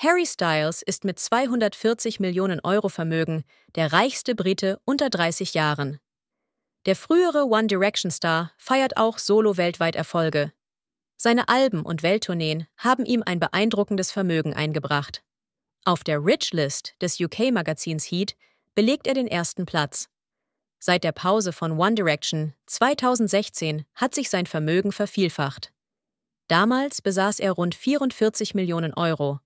Harry Styles ist mit 240 Millionen Euro Vermögen der reichste Brite unter 30 Jahren. Der frühere One Direction Star feiert auch solo weltweit Erfolge. Seine Alben und Welttourneen haben ihm ein beeindruckendes Vermögen eingebracht. Auf der Rich List des UK-Magazins Heat belegt er den ersten Platz. Seit der Pause von One Direction 2016 hat sich sein Vermögen vervielfacht. Damals besaß er rund 44 Millionen Euro.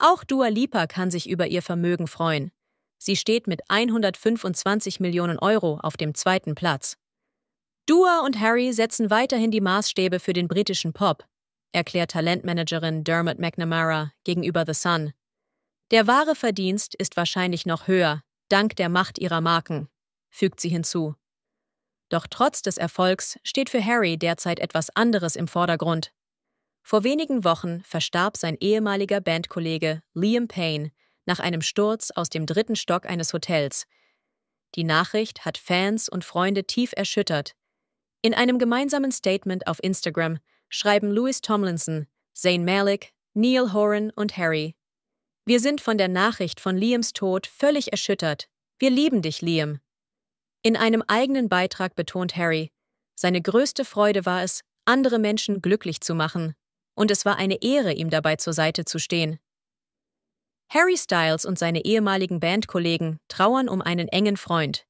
Auch Dua Lipa kann sich über ihr Vermögen freuen. Sie steht mit 125 Millionen Euro auf dem zweiten Platz. Dua und Harry setzen weiterhin die Maßstäbe für den britischen Pop, erklärt Talentmanagerin Dermot McNamara gegenüber The Sun. Der wahre Verdienst ist wahrscheinlich noch höher, dank der Macht ihrer Marken, fügt sie hinzu. Doch trotz des Erfolgs steht für Harry derzeit etwas anderes im Vordergrund. Vor wenigen Wochen verstarb sein ehemaliger Bandkollege Liam Payne nach einem Sturz aus dem dritten Stock eines Hotels. Die Nachricht hat Fans und Freunde tief erschüttert. In einem gemeinsamen Statement auf Instagram schreiben Louis Tomlinson, Zayn Malik, Neil Horan und Harry. Wir sind von der Nachricht von Liams Tod völlig erschüttert. Wir lieben dich, Liam. In einem eigenen Beitrag betont Harry, seine größte Freude war es, andere Menschen glücklich zu machen und es war eine Ehre, ihm dabei zur Seite zu stehen. Harry Styles und seine ehemaligen Bandkollegen trauern um einen engen Freund.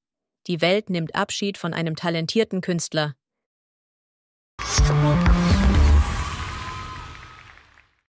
Die Welt nimmt Abschied von einem talentierten Künstler.